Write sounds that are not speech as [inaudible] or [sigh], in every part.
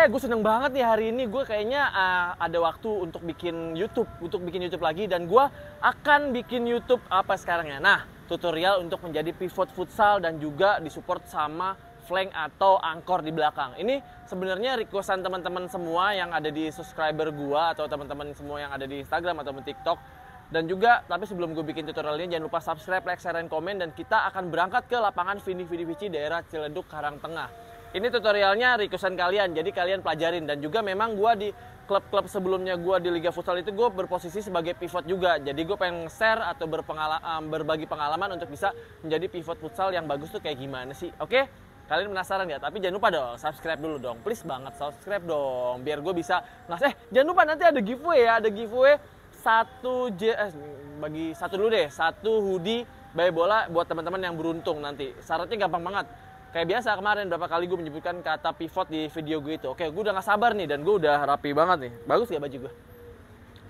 Eh, gue seneng banget nih hari ini. Gue kayaknya uh, ada waktu untuk bikin YouTube, untuk bikin YouTube lagi dan gue akan bikin YouTube apa sekarang ya. Nah, tutorial untuk menjadi pivot futsal dan juga disupport sama flank atau angkor di belakang. Ini sebenarnya requestan teman-teman semua yang ada di subscriber gue atau teman-teman semua yang ada di Instagram atau di TikTok. Dan juga, tapi sebelum gue bikin tutorialnya, jangan lupa subscribe, like, share, dan komen. Dan kita akan berangkat ke lapangan Vini Vini Vici daerah Ciledug, Karang Tengah. Ini tutorialnya requestan kalian, jadi kalian pelajarin. Dan juga memang gue di klub-klub sebelumnya gue di Liga Futsal itu gue berposisi sebagai pivot juga. Jadi gue pengen share atau berpengalaman, eh, berbagi pengalaman untuk bisa menjadi pivot futsal yang bagus tuh kayak gimana sih. Oke? Kalian penasaran ya? Tapi jangan lupa dong, subscribe dulu dong. Please banget subscribe dong. Biar gue bisa ngasih. Eh, jangan lupa nanti ada giveaway ya. Ada giveaway satu J, eh, bagi satu dulu deh. Satu hoodie bayi bola buat teman-teman yang beruntung nanti. Syaratnya gampang banget kayak biasa kemarin berapa kali gue menyebutkan kata pivot di video gue itu oke gue udah gak sabar nih dan gue udah rapi banget nih bagus gak baju gue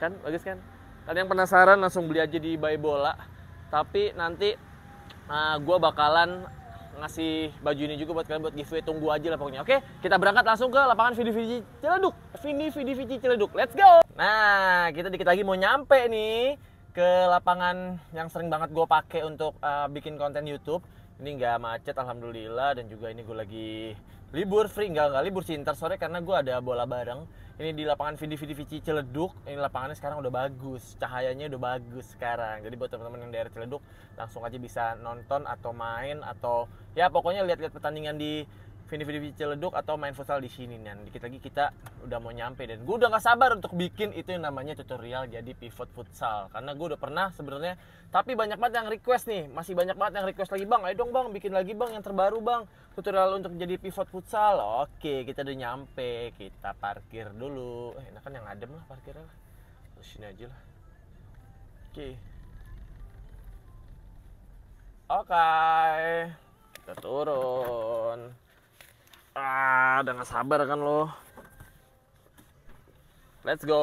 kan bagus kan kalian yang penasaran langsung beli aja di Buy Bola tapi nanti uh, ah, gue bakalan ngasih baju ini juga buat kalian buat giveaway tunggu aja lah pokoknya oke kita berangkat langsung ke lapangan video-video celeduk. Vini video video celeduk. let's go nah kita dikit lagi mau nyampe nih ke lapangan yang sering banget gue pakai untuk uh, bikin konten YouTube ini nggak macet alhamdulillah dan juga ini gue lagi libur free nggak nggak libur sih ntar sore karena gue ada bola bareng ini di lapangan Vidi Vidi Vici Ciledug ini lapangannya sekarang udah bagus cahayanya udah bagus sekarang jadi buat teman-teman yang daerah Ciledug langsung aja bisa nonton atau main atau ya pokoknya lihat-lihat pertandingan di Vini Vini Ciledug atau main futsal di sini nih. Dikit lagi kita udah mau nyampe dan gue udah nggak sabar untuk bikin itu yang namanya tutorial jadi pivot futsal. Karena gue udah pernah sebenarnya, tapi banyak banget yang request nih. Masih banyak banget yang request lagi bang, ayo dong bang bikin lagi bang yang terbaru bang tutorial untuk jadi pivot futsal. Oke, kita udah nyampe, kita parkir dulu. Eh, enak kan yang adem lah parkirnya lah. Terus sini aja lah. Oke. Oke. Kita turun. Ah, udah gak sabar kan lo. Let's go.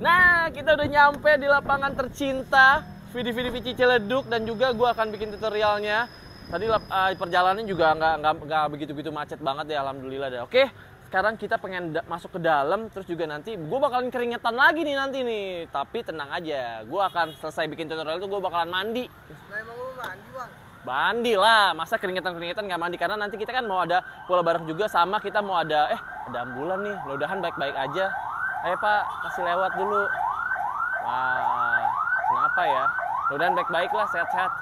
Nah, kita udah nyampe di lapangan tercinta Vidi-Vidi Vici Ciledug dan juga gue akan bikin tutorialnya. Tadi uh, perjalanan juga nggak nggak begitu-begitu macet banget ya, alhamdulillah deh. Oke, sekarang kita pengen masuk ke dalam, terus juga nanti gue bakalan keringetan lagi nih nanti nih. Tapi tenang aja, gue akan selesai bikin tutorial itu gue bakalan mandi. Nah, mandi lah, masa keringetan-keringetan nggak mandi karena nanti kita kan mau ada pulau bareng juga sama kita mau ada eh ada ambulan nih, mudahan baik-baik aja. Ayo Pak, kasih lewat dulu. Wah, kenapa ya? Mudahan baik-baik lah, sehat-sehat.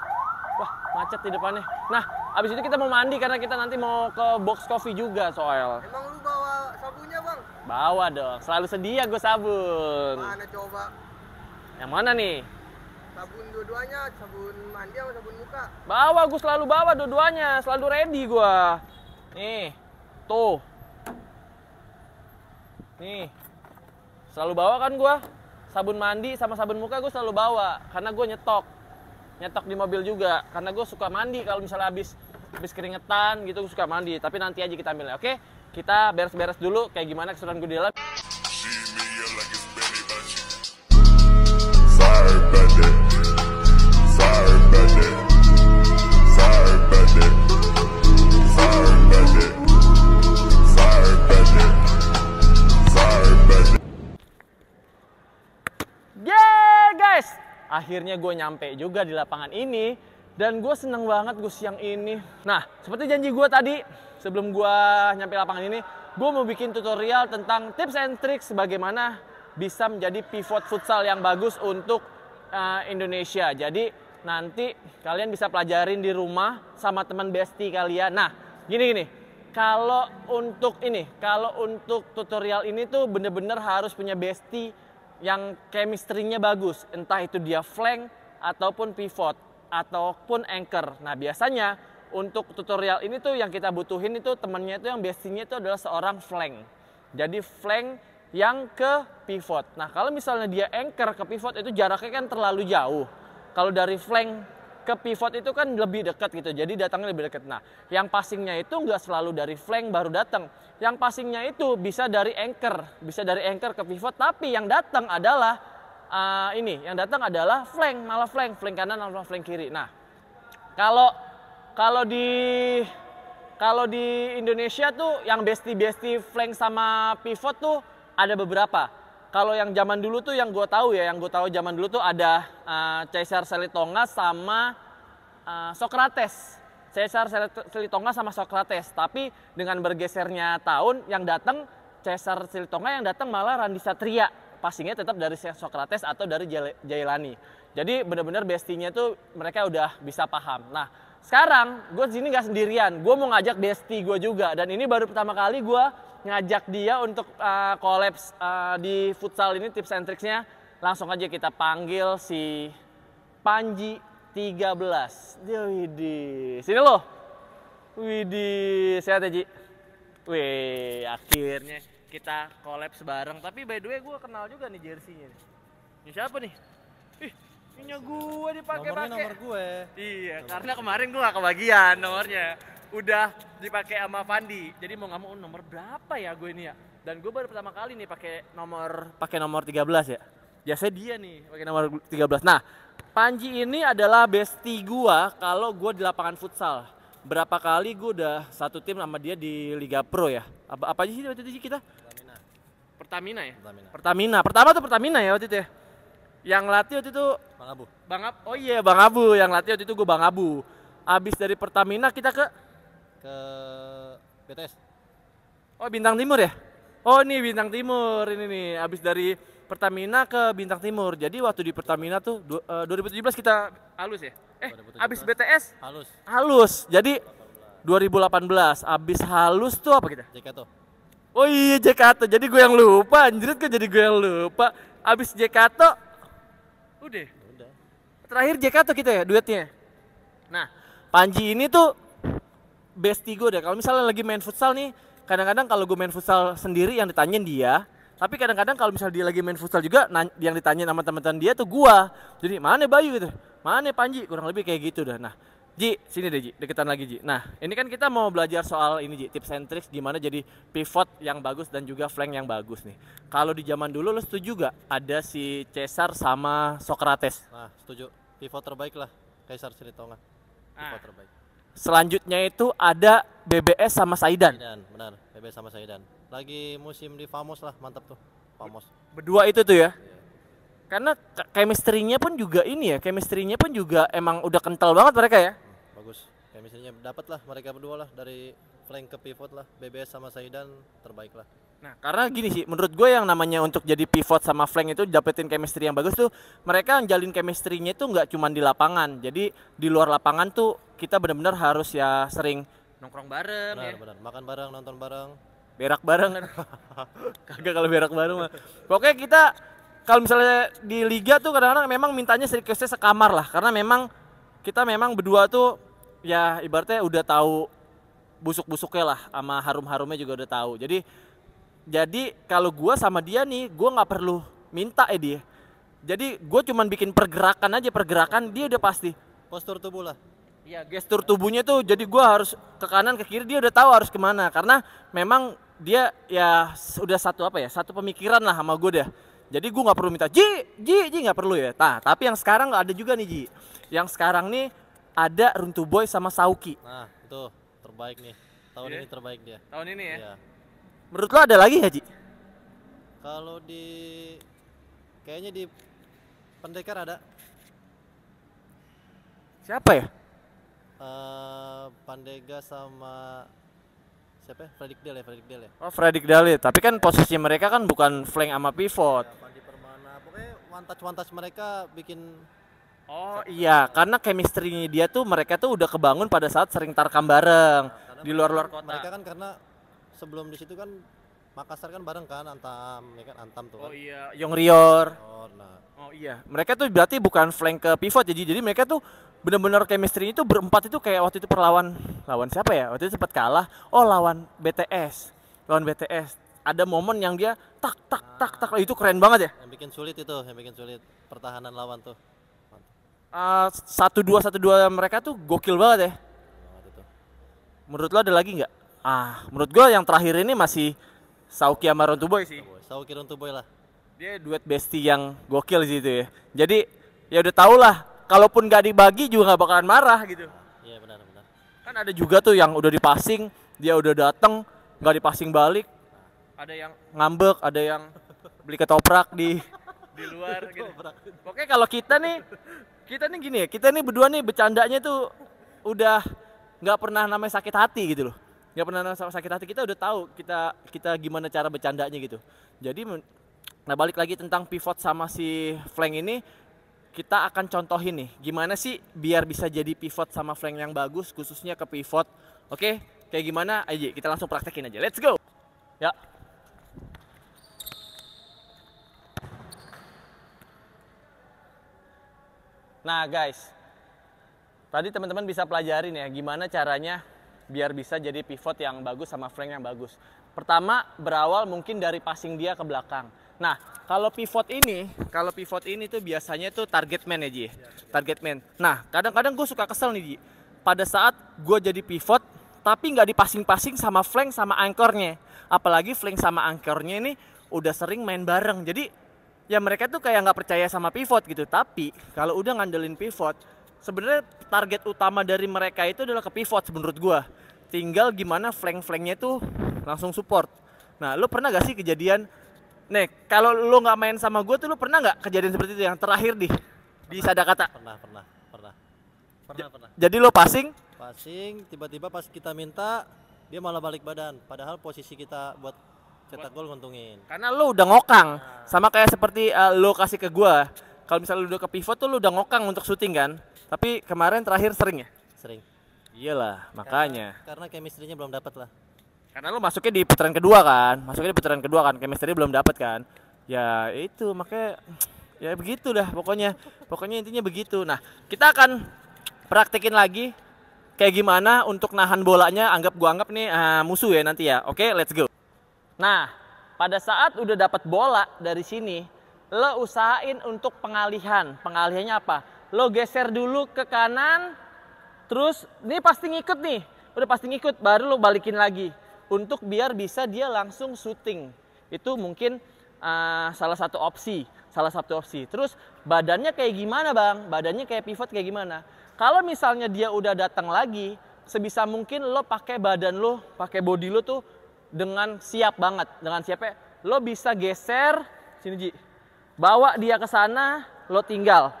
Wah, macet di depannya. Nah, abis itu kita mau mandi karena kita nanti mau ke box coffee juga soal. Emang lu bawa sabunnya bang? Bawa dong, selalu sedia gue sabun. Mana coba? Yang mana nih? sabun dua-duanya sabun mandi sama sabun muka bawa gue selalu bawa dua-duanya selalu ready gue nih tuh nih selalu bawa kan gue sabun mandi sama sabun muka gue selalu bawa karena gue nyetok nyetok di mobil juga karena gue suka mandi kalau misalnya habis habis keringetan gitu gue suka mandi tapi nanti aja kita ambil oke kita beres-beres dulu kayak gimana keseruan gue di dalam akhirnya gue nyampe juga di lapangan ini dan gue seneng banget gue siang ini nah seperti janji gue tadi sebelum gue nyampe lapangan ini gue mau bikin tutorial tentang tips and tricks bagaimana bisa menjadi pivot futsal yang bagus untuk uh, Indonesia jadi nanti kalian bisa pelajarin di rumah sama teman bestie kalian nah gini gini kalau untuk ini kalau untuk tutorial ini tuh bener-bener harus punya bestie yang chemistry-nya bagus, entah itu dia flank ataupun pivot ataupun anchor. Nah, biasanya untuk tutorial ini tuh yang kita butuhin itu temennya itu yang biasanya itu adalah seorang flank. Jadi flank yang ke pivot. Nah, kalau misalnya dia anchor ke pivot itu jaraknya kan terlalu jauh. Kalau dari flank ke pivot itu kan lebih dekat gitu. Jadi datangnya lebih dekat. Nah, yang passingnya itu nggak selalu dari flank baru datang. Yang passingnya itu bisa dari anchor, bisa dari anchor ke pivot. Tapi yang datang adalah uh, ini, yang datang adalah flank, malah flank, flank kanan malah flank kiri. Nah, kalau kalau di kalau di Indonesia tuh yang besti-besti flank sama pivot tuh ada beberapa kalau yang zaman dulu tuh yang gue tahu ya, yang gue tahu zaman dulu tuh ada uh, Caesar Selitonga sama uh, Socrates. Caesar Selitonga sama Socrates, tapi dengan bergesernya tahun yang datang Caesar Selitonga yang datang malah Randi Satria. Pastinya tetap dari Socrates atau dari Jailani. Jadi benar-benar bestinya tuh mereka udah bisa paham. Nah, sekarang gue sini nggak sendirian, gue mau ngajak Desti gue juga dan ini baru pertama kali gue ngajak dia untuk uh, uh, di futsal ini tips and tricksnya langsung aja kita panggil si Panji 13. Dia Widih. Sini loh. Widih, sehat ya Ji? Wih, akhirnya kita kolaps bareng. Tapi by the way gue kenal juga nih jersinya. Ini siapa nih? Punya gue dipakai pakai. Nomor gue. Ya. Iya, nomor karena kemarin gue gak kebagian nomornya. Udah dipakai sama Fandi. Jadi mau nggak mau oh, nomor berapa ya gue ini ya? Dan gue baru pertama kali nih pakai nomor pakai nomor 13 ya. Biasanya dia nih pakai nomor 13. Nah, Panji ini adalah bestie gue kalau gue di lapangan futsal. Berapa kali gue udah satu tim sama dia di Liga Pro ya? Apa, apa aja sih waktu itu kita? Pertamina. Pertamina ya? Pertamina. Pertamina. Pertama tuh Pertamina ya waktu itu ya? yang latih waktu itu Bang Abu. Bang abu oh iya Bang Abu yang latih waktu itu gue Bang Abu. Abis dari Pertamina kita ke ke BTS. Oh Bintang Timur ya? Oh ini Bintang Timur ini nih. Abis dari Pertamina ke Bintang Timur. Jadi waktu di Pertamina tuh du, eh, uh, 2017 kita halus ya? Eh 2017. abis BTS? Halus. Halus. Jadi 2018 abis halus tuh apa kita? JKT. Oh iya JKT. Jadi gue yang lupa. Anjrit kan jadi gue yang lupa. Abis JKT Udah. Udah. Terakhir JK tuh kita gitu ya duetnya. Nah, Panji ini tuh bestie gue deh. Kalau misalnya lagi main futsal nih, kadang-kadang kalau gue main futsal sendiri yang ditanyain dia, tapi kadang-kadang kalau misalnya dia lagi main futsal juga yang ditanya sama teman-teman dia tuh gua jadi mana Bayu gitu mana Panji kurang lebih kayak gitu dah nah Ji, sini deh Ji, deketan lagi Ji. Nah, ini kan kita mau belajar soal ini Ji, tips and tricks gimana jadi pivot yang bagus dan juga flank yang bagus nih. Kalau di zaman dulu lo setuju gak ada si Cesar sama Socrates? Nah, setuju. Pivot terbaik lah, Caesar sini Pivot ah. terbaik. Selanjutnya itu ada BBS sama Saidan. Saidan, benar. BBS sama Saidan. Lagi musim di Famos lah, mantap tuh. Famos. Berdua itu tuh ya? Iya. karena chemistry-nya pun juga ini ya, chemistry-nya pun juga emang udah kental banget mereka ya bagus chemistry-nya ya, dapat lah mereka berdua lah dari flank ke pivot lah BBS sama Saidan terbaik lah Nah, karena gini sih, menurut gue yang namanya untuk jadi pivot sama flank itu dapetin chemistry yang bagus tuh, mereka yang jalin chemistry-nya itu nggak cuma di lapangan. Jadi di luar lapangan tuh kita benar-benar harus ya sering nongkrong bareng benar, ya. Benar, makan bareng, nonton bareng, berak bareng [laughs] Kagak kalau berak bareng mah. Pokoknya kita kalau misalnya di liga tuh kadang-kadang memang mintanya sedikitnya sekamar lah karena memang kita memang berdua tuh ya ibaratnya udah tahu busuk-busuknya lah sama harum-harumnya juga udah tahu. Jadi jadi kalau gue sama dia nih, gue nggak perlu minta ya dia. Jadi gue cuman bikin pergerakan aja pergerakan dia udah pasti. Postur tubuh lah. Iya, gestur tubuhnya tuh jadi gue harus ke kanan ke kiri dia udah tahu harus kemana karena memang dia ya udah satu apa ya satu pemikiran lah sama gue deh Jadi gue nggak perlu minta ji ji ji nggak perlu ya. Nah tapi yang sekarang nggak ada juga nih ji. Yang sekarang nih ada Runtu Boy sama Sauki. Nah, itu terbaik nih. Tahun yeah. ini terbaik dia. Tahun ini ya. Iya. Menurut lo ada lagi ya, JI? Kalau di kayaknya di Pendekar ada. Siapa ya? Uh, Pandega sama siapa? Ya? Fredik Dale, ya, Fredik Dale. ya. Oh, Fredik Dale. Ya. Tapi kan posisi mereka kan bukan flank sama pivot. Ya, Pandi Permana. Pokoknya wantas-wantas mereka bikin Oh iya, karena chemistry dia tuh mereka tuh udah kebangun pada saat sering tarkam bareng iya, karena di luar-luar kota. Mereka kan karena sebelum di situ kan Makassar kan bareng kan Antam, ya kan Antam tuh oh, kan. Oh iya, Rior. Oh, nah. oh iya, mereka tuh berarti bukan flank ke pivot ya, jadi jadi mereka tuh benar-benar chemistry itu berempat itu kayak waktu itu perlawan lawan siapa ya? Waktu itu sempat kalah. Oh, lawan BTS. Lawan BTS ada momen yang dia tak tak tak tak nah. itu keren banget ya yang bikin sulit itu yang bikin sulit pertahanan lawan tuh Eh, satu dua satu dua mereka tuh gokil banget ya. Menurut lo ada lagi nggak? Ah, menurut gue yang terakhir ini masih Sauki sama Rontu Boy sih. Sauki Rontu Boy lah. Dia duet bestie yang gokil sih itu ya. Jadi ya udah tau lah, kalaupun gak dibagi juga nggak bakalan marah gitu. Iya benar benar. Kan ada juga tuh yang udah dipasing, dia udah dateng nggak dipasing balik. Ada yang ngambek, ada yang beli ketoprak di di luar gitu. Pokoknya kalau kita nih kita nih gini ya, kita nih berdua nih bercandanya tuh udah nggak pernah namanya sakit hati gitu loh. Nggak pernah namanya sakit hati, kita udah tahu kita kita gimana cara bercandanya gitu. Jadi nah balik lagi tentang pivot sama si flank ini kita akan contohin nih gimana sih biar bisa jadi pivot sama flank yang bagus khususnya ke pivot. Oke, kayak gimana? Aji, kita langsung praktekin aja. Let's go. Ya. Nah guys, tadi teman-teman bisa pelajarin ya gimana caranya biar bisa jadi pivot yang bagus sama flank yang bagus. Pertama berawal mungkin dari passing dia ke belakang. Nah, kalau pivot ini, kalau pivot ini tuh biasanya tuh target man ya Target man. Nah, kadang-kadang gue suka kesel nih Ji. Pada saat gue jadi pivot, tapi nggak passing passing sama flank sama angkornya. Apalagi flank sama angkornya ini udah sering main bareng. Jadi ya mereka tuh kayak nggak percaya sama pivot gitu tapi kalau udah ngandelin pivot sebenarnya target utama dari mereka itu adalah ke pivot menurut gua tinggal gimana flank-flanknya tuh langsung support nah lu pernah gak sih kejadian nih kalau lu nggak main sama gua tuh lu pernah nggak kejadian seperti itu yang terakhir di di sada kata pernah pernah pernah pernah J pernah jadi lo passing passing tiba-tiba pas kita minta dia malah balik badan padahal posisi kita buat cetak gol nguntungin karena lu udah ngokang nah. sama kayak seperti uh, lu kasih ke gua kalau misalnya lu udah ke pivot tuh lu udah ngokang untuk syuting kan tapi kemarin terakhir sering ya sering iyalah makanya karena, karena chemistry-nya belum dapat lah karena lu masuknya di putaran kedua kan masuknya di putaran kedua kan chemistry belum dapat kan ya itu makanya ya begitu dah pokoknya pokoknya intinya begitu nah kita akan praktekin lagi kayak gimana untuk nahan bolanya anggap gua anggap nih uh, musuh ya nanti ya oke okay, let's go Nah, pada saat udah dapat bola dari sini, lo usahain untuk pengalihan. Pengalihannya apa? Lo geser dulu ke kanan, terus ini pasti ngikut nih. Udah pasti ngikut, baru lo balikin lagi. Untuk biar bisa dia langsung syuting. Itu mungkin uh, salah satu opsi. Salah satu opsi. Terus badannya kayak gimana bang? Badannya kayak pivot kayak gimana? Kalau misalnya dia udah datang lagi, sebisa mungkin lo pakai badan lo, pakai body lo tuh dengan siap banget. Dengan siapa lo bisa geser sini Ji. Bawa dia ke sana, lo tinggal.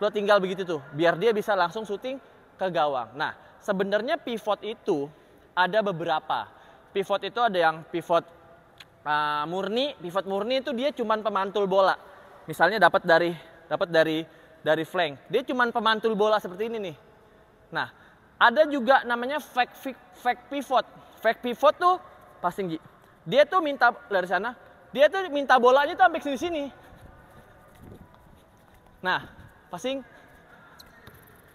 Lo tinggal begitu tuh, biar dia bisa langsung syuting ke gawang. Nah, sebenarnya pivot itu ada beberapa. Pivot itu ada yang pivot uh, murni, pivot murni itu dia cuman pemantul bola. Misalnya dapat dari dapat dari dari flank. Dia cuman pemantul bola seperti ini nih. Nah, ada juga namanya fake, fake pivot. Fake pivot tuh passing Ji. Dia tuh minta dari sana, dia tuh minta bolanya tuh sampai sini sini. Nah, passing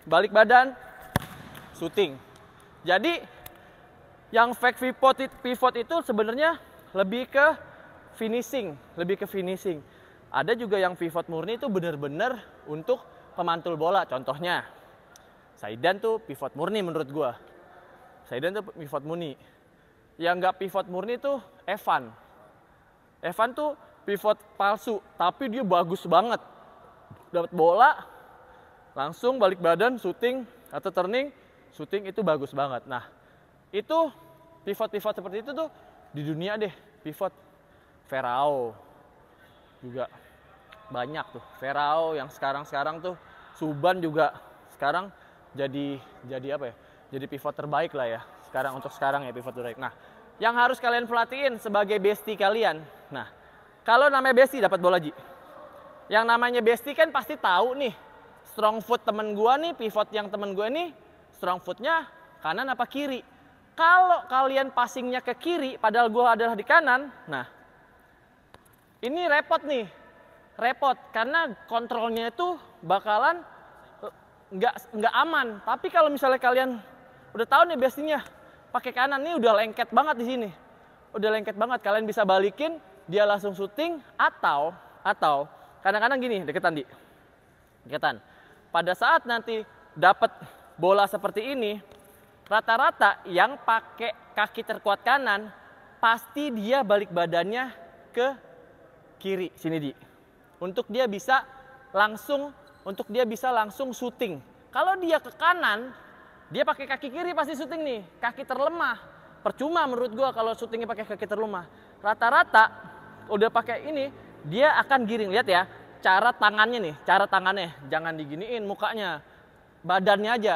balik badan shooting. Jadi yang fake pivot pivot itu sebenarnya lebih ke finishing, lebih ke finishing. Ada juga yang pivot murni itu benar-benar untuk pemantul bola. Contohnya, Saidan tuh pivot murni menurut gua. Saidan tuh pivot murni yang nggak pivot murni tuh Evan. Evan tuh pivot palsu, tapi dia bagus banget. Dapat bola, langsung balik badan, shooting atau turning, shooting itu bagus banget. Nah, itu pivot-pivot seperti itu tuh di dunia deh, pivot Ferao juga banyak tuh. Ferao yang sekarang-sekarang tuh Suban juga sekarang jadi jadi apa ya? Jadi pivot terbaik lah ya sekarang untuk sekarang ya pivot direct. Nah, yang harus kalian pelatihin sebagai besti kalian. Nah, kalau namanya besti dapat bola ji. Yang namanya besti kan pasti tahu nih strong foot temen gua nih, pivot yang temen gua nih strong footnya kanan apa kiri. Kalau kalian passingnya ke kiri, padahal gua adalah di kanan, nah ini repot nih, repot karena kontrolnya itu bakalan eh, nggak nggak aman. Tapi kalau misalnya kalian udah tahu nih biasanya pakai kanan nih udah lengket banget di sini udah lengket banget kalian bisa balikin dia langsung syuting atau atau kadang-kadang gini deketan di deketan pada saat nanti dapat bola seperti ini rata-rata yang pakai kaki terkuat kanan pasti dia balik badannya ke kiri sini di untuk dia bisa langsung untuk dia bisa langsung syuting kalau dia ke kanan dia pakai kaki kiri pasti syuting nih, kaki terlemah. Percuma menurut gue kalau syutingnya pakai kaki terlemah. Rata-rata udah pakai ini, dia akan giring. Lihat ya, cara tangannya nih, cara tangannya. Jangan diginiin mukanya. Badannya aja.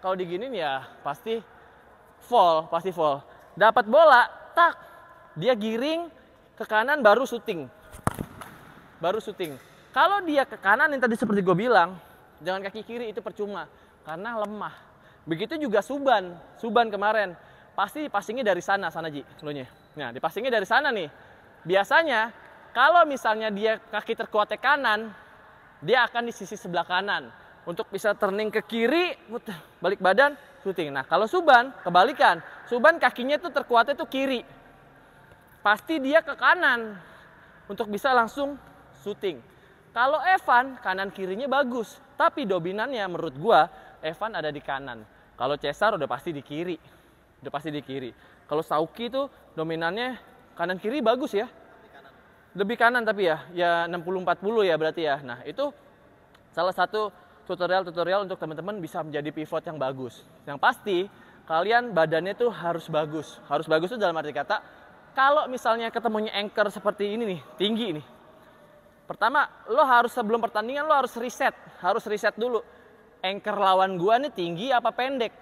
Kalau diginiin ya pasti fall, pasti fall. Dapat bola, tak. Dia giring ke kanan baru syuting. Baru syuting. Kalau dia ke kanan yang tadi seperti gue bilang, jangan kaki kiri itu percuma karena lemah Begitu juga Suban, Suban kemarin. Pasti passingnya dari sana, sana Ji, lu Nah, di dari sana nih. Biasanya kalau misalnya dia kaki terkuatnya kanan, dia akan di sisi sebelah kanan untuk bisa turning ke kiri, balik badan, shooting. Nah, kalau Suban kebalikan. Suban kakinya itu terkuatnya itu kiri. Pasti dia ke kanan untuk bisa langsung shooting. Kalau Evan kanan kirinya bagus, tapi dominannya menurut gua Evan ada di kanan. Kalau Cesar udah pasti di kiri. Udah pasti di kiri. Kalau Sauki itu dominannya kanan kiri bagus ya. Lebih kanan tapi ya, ya 60-40 ya berarti ya. Nah itu salah satu tutorial-tutorial untuk teman-teman bisa menjadi pivot yang bagus. Yang pasti kalian badannya tuh harus bagus. Harus bagus tuh dalam arti kata kalau misalnya ketemunya anchor seperti ini nih, tinggi nih. Pertama, lo harus sebelum pertandingan lo harus riset, harus riset dulu anchor lawan gua nih tinggi apa pendek.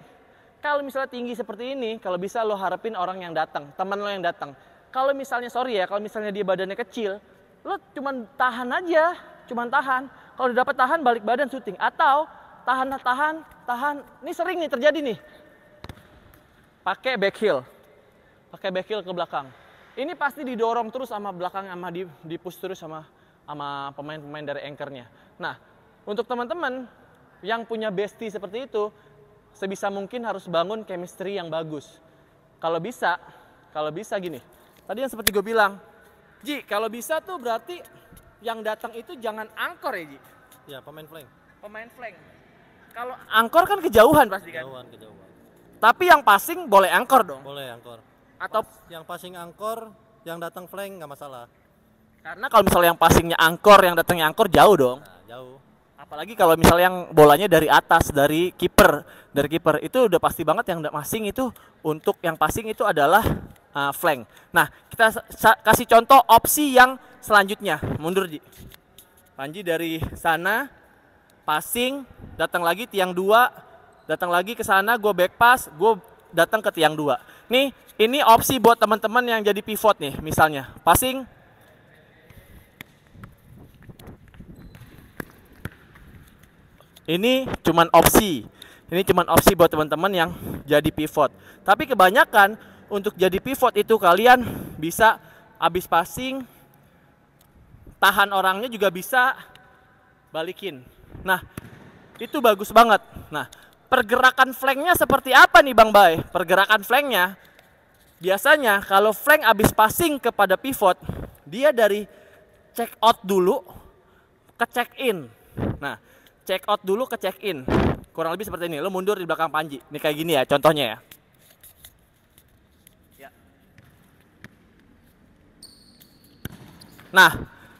Kalau misalnya tinggi seperti ini, kalau bisa lo harapin orang yang datang, teman lo yang datang. Kalau misalnya sorry ya, kalau misalnya dia badannya kecil, lo cuman tahan aja, cuman tahan. Kalau udah dapat tahan balik badan syuting atau tahan tahan tahan. Ini sering nih terjadi nih. Pakai back heel. Pakai back heel ke belakang. Ini pasti didorong terus sama belakang sama di, push terus sama sama pemain-pemain dari anchornya. Nah, untuk teman-teman yang punya bestie seperti itu sebisa mungkin harus bangun chemistry yang bagus. Kalau bisa, kalau bisa gini. Tadi yang seperti gue bilang, Ji, kalau bisa tuh berarti yang datang itu jangan angkor ya, Ji. Ya, pemain flank. Pemain flank. Kalau angkor kan kejauhan pasti kan. Kejauhan, kejauhan. Tapi yang passing boleh angkor dong. Boleh angkor. Atau Pas, yang passing angkor, yang datang flank nggak masalah. Karena kalau misalnya yang passingnya angkor, yang datangnya angkor jauh dong. Nah, jauh apalagi kalau misalnya yang bolanya dari atas dari kiper dari kiper itu udah pasti banget yang masing itu untuk yang passing itu adalah uh, flank nah kita kasih contoh opsi yang selanjutnya mundur Ji Panji dari sana passing datang lagi tiang dua datang lagi ke sana gue back pass gue datang ke tiang dua nih ini opsi buat teman-teman yang jadi pivot nih misalnya passing Ini cuman opsi. Ini cuman opsi buat teman-teman yang jadi pivot. Tapi kebanyakan untuk jadi pivot itu kalian bisa habis passing tahan orangnya juga bisa balikin. Nah, itu bagus banget. Nah, pergerakan flanknya seperti apa nih Bang Bay? Pergerakan flanknya biasanya kalau flank habis passing kepada pivot, dia dari check out dulu ke check in. Nah, check out dulu ke check in kurang lebih seperti ini lo mundur di belakang Panji ini kayak gini ya contohnya ya, ya. Nah,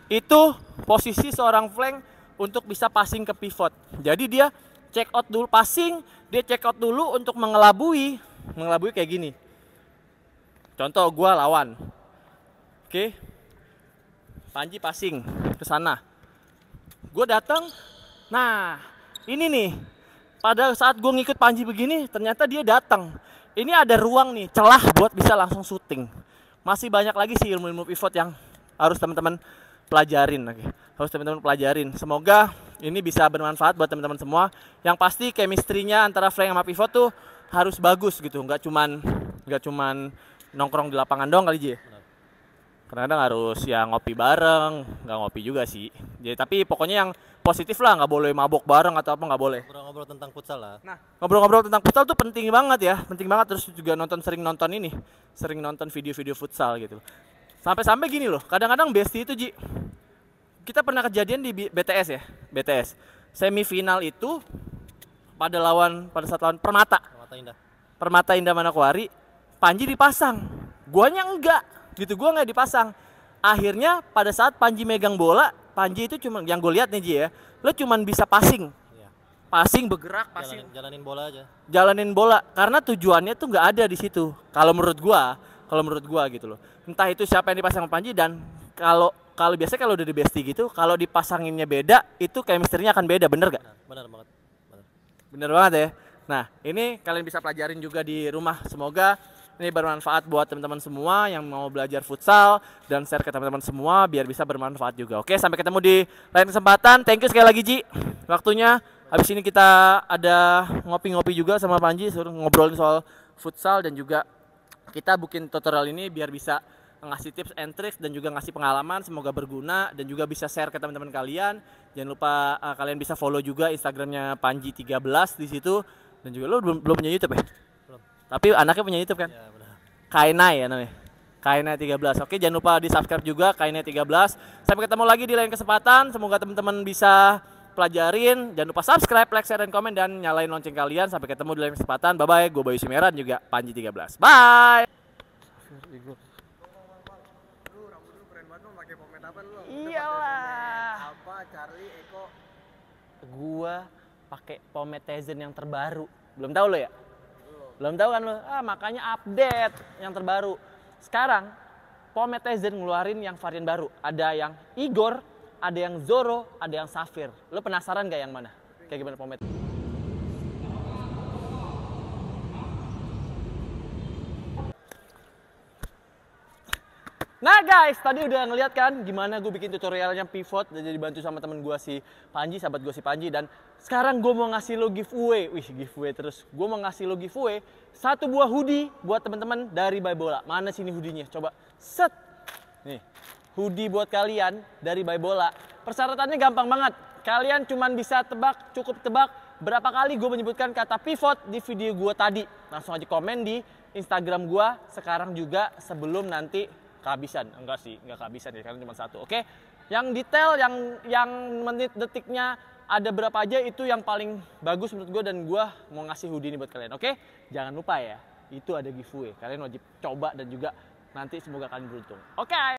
itu posisi seorang flank untuk bisa passing ke pivot. Jadi dia check out dulu passing, dia check out dulu untuk mengelabui, mengelabui kayak gini. Contoh gua lawan. Oke. Panji passing ke sana. Gue datang, Nah, ini nih. Pada saat gue ngikut Panji begini, ternyata dia datang. Ini ada ruang nih, celah buat bisa langsung syuting. Masih banyak lagi sih ilmu-ilmu pivot yang harus teman-teman pelajarin. Oke. Harus teman-teman pelajarin. Semoga ini bisa bermanfaat buat teman-teman semua. Yang pasti chemistry-nya antara Frank sama pivot tuh harus bagus gitu. Nggak cuman nggak cuman nongkrong di lapangan doang kali, Ji kadang-kadang harus ya ngopi bareng nggak ngopi juga sih jadi tapi pokoknya yang positif lah nggak boleh mabok bareng atau apa nggak boleh ngobrol-ngobrol tentang futsal lah nah ngobrol-ngobrol tentang futsal tuh penting banget ya penting banget terus juga nonton sering nonton ini sering nonton video-video futsal gitu sampai-sampai gini loh kadang-kadang besti itu ji kita pernah kejadian di BTS ya BTS semifinal itu pada lawan pada saat lawan Permata Permata Indah Permata Indah manokwari, Panji dipasang guanya enggak gitu gue nggak dipasang akhirnya pada saat Panji megang bola Panji itu cuma yang gue lihat nih Ji ya lo cuma bisa passing iya. passing bergerak passing jalanin, jalanin bola aja jalanin bola karena tujuannya tuh nggak ada di situ kalau menurut gua kalau menurut gua gitu loh entah itu siapa yang dipasang Panji dan kalau kalau biasanya kalau udah di besti gitu kalau dipasanginnya beda itu chemistry-nya akan beda bener gak bener, bener banget bener. bener banget ya nah ini kalian bisa pelajarin juga di rumah semoga ini bermanfaat buat teman-teman semua yang mau belajar futsal dan share ke teman-teman semua biar bisa bermanfaat juga. Oke, sampai ketemu di lain kesempatan. Thank you sekali lagi Ji. Waktunya habis ini kita ada ngopi-ngopi juga sama Panji suruh ngobrolin soal futsal dan juga kita bikin tutorial ini biar bisa ngasih tips and tricks dan juga ngasih pengalaman semoga berguna dan juga bisa share ke teman-teman kalian jangan lupa uh, kalian bisa follow juga instagramnya Panji 13 di situ dan juga lo belum belum punya YouTube ya tapi anaknya punya YouTube kan? Ya, Kainai ya namanya. Kainai 13. Oke, jangan lupa di-subscribe juga tiga 13. Sampai ketemu lagi di lain kesempatan. Semoga teman-teman bisa pelajarin. Jangan lupa subscribe, like, share, dan komen dan nyalain lonceng kalian. Sampai ketemu di lain kesempatan. Bye bye. Gue Bayu Simeran juga Panji 13. Bye. Iyalah. Gua pakai pomade yang terbaru. Belum tahu lo ya? Belum tahu kan lo? Ah, makanya update yang terbaru. Sekarang Pometezen ngeluarin yang varian baru. Ada yang Igor, ada yang Zoro, ada yang Safir. Lo penasaran gak yang mana? Kayak gimana Pometezen Nah guys, tadi udah ngeliat kan gimana gue bikin tutorialnya pivot dan jadi bantu sama temen gue si Panji, sahabat gue si Panji dan sekarang gue mau ngasih lo giveaway, wih giveaway terus, gue mau ngasih lo giveaway satu buah hoodie buat temen-temen dari Bola. Mana sini hoodie Coba set, nih hoodie buat kalian dari Bola. Persyaratannya gampang banget, kalian cuman bisa tebak, cukup tebak berapa kali gue menyebutkan kata pivot di video gue tadi. Langsung aja komen di Instagram gue sekarang juga sebelum nanti kehabisan enggak sih enggak kehabisan ya karena cuma satu oke yang detail yang yang menit detiknya ada berapa aja itu yang paling bagus menurut gue dan gue mau ngasih hoodie ini buat kalian oke jangan lupa ya itu ada giveaway kalian wajib coba dan juga nanti semoga kalian beruntung oke